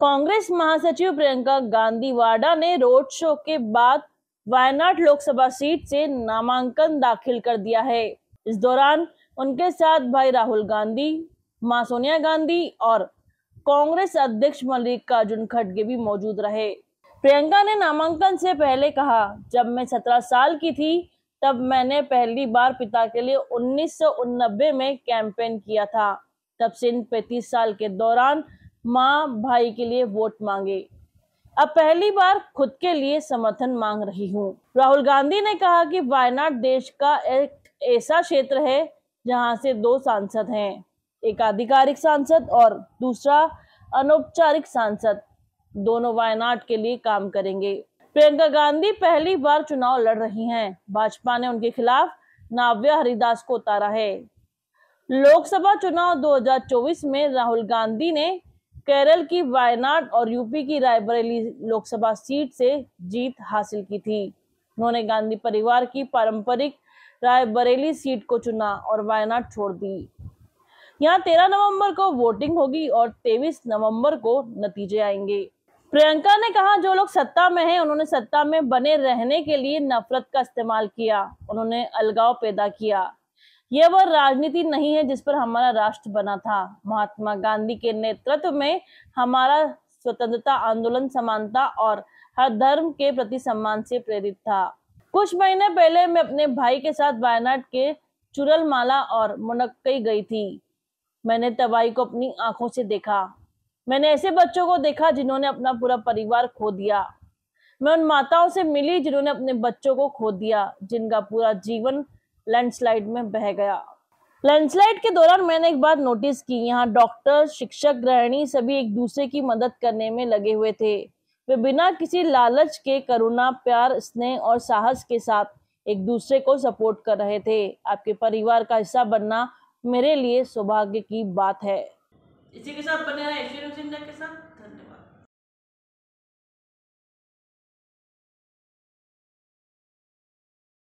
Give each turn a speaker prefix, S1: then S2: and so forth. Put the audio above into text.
S1: कांग्रेस महासचिव प्रियंका गांधी वाडा ने road show के बाद वायनाड लोकसभा सीट से नामांकन दाखिल कर दिया है इस दौरान उनके साथ भाई राहुल गांधी मां सोनिया गांधी और कांग्रेस अध्यक्ष मल्लिकार्जुन खड़गे भी मौजूद रहे प्रियंका ने नामांकन से पहले कहा जब मैं सत्रह साल की थी तब मैंने पहली बार पिता के लिए उन्नीस में कैंपेन किया था तब से इन पैंतीस साल के दौरान माँ भाई के लिए वोट मांगे अब पहली बार खुद के लिए समर्थन मांग रही हूँ राहुल गांधी ने कहा कि वायनाड देश का एक ऐसा क्षेत्र है जहाँ से दो सांसद हैं एक आधिकारिक सांसद और दूसरा अनौपचारिक सांसद दोनों वायनाड के लिए काम करेंगे प्रियंका गांधी पहली बार चुनाव लड़ रही हैं भाजपा ने उनके खिलाफ नाव्या हरिदास को उतारा है लोकसभा चुनाव 2024 में राहुल गांधी ने केरल की वायनाड और यूपी की रायबरेली लोकसभा सीट से जीत हासिल की थी उन्होंने गांधी परिवार की पारंपरिक रायबरेली सीट को चुना और वायनाड छोड़ दी यहाँ तेरह नवंबर को वोटिंग होगी और तेईस नवंबर को नतीजे आएंगे प्रियंका ने कहा जो लोग सत्ता में हैं उन्होंने सत्ता में बने रहने के लिए नफरत का इस्तेमाल किया उन्होंने अलगाव पैदा किया यह वह राजनीति नहीं है जिस पर हमारा राष्ट्र बना था महात्मा गांधी के नेतृत्व में हमारा स्वतंत्रता आंदोलन समानता और हर धर्म के प्रति सम्मान से प्रेरित था कुछ महीने पहले मैं अपने भाई के साथ वायनाड के चुरलमाला और मुनक्कई गई थी मैंने तबाही को अपनी आंखों से देखा मैंने ऐसे बच्चों को देखा जिन्होंने अपना पूरा परिवार खो दिया मैं उन माताओं से मिली जिन्होंने अपने बच्चों को खो दिया जिनका पूरा जीवन लैंडस्लाइड में बह गया लैंडस्लाइड के दौरान मैंने एक बात नोटिस की यहाँ डॉक्टर शिक्षक गृहिणी सभी एक दूसरे की मदद करने में लगे हुए थे वे बिना किसी लालच के करुणा प्यार स्नेह और साहस के साथ एक दूसरे को सपोर्ट कर रहे थे आपके परिवार का हिस्सा बनना मेरे लिए सौभाग्य की बात है इसी के साथ बने रहे के साथ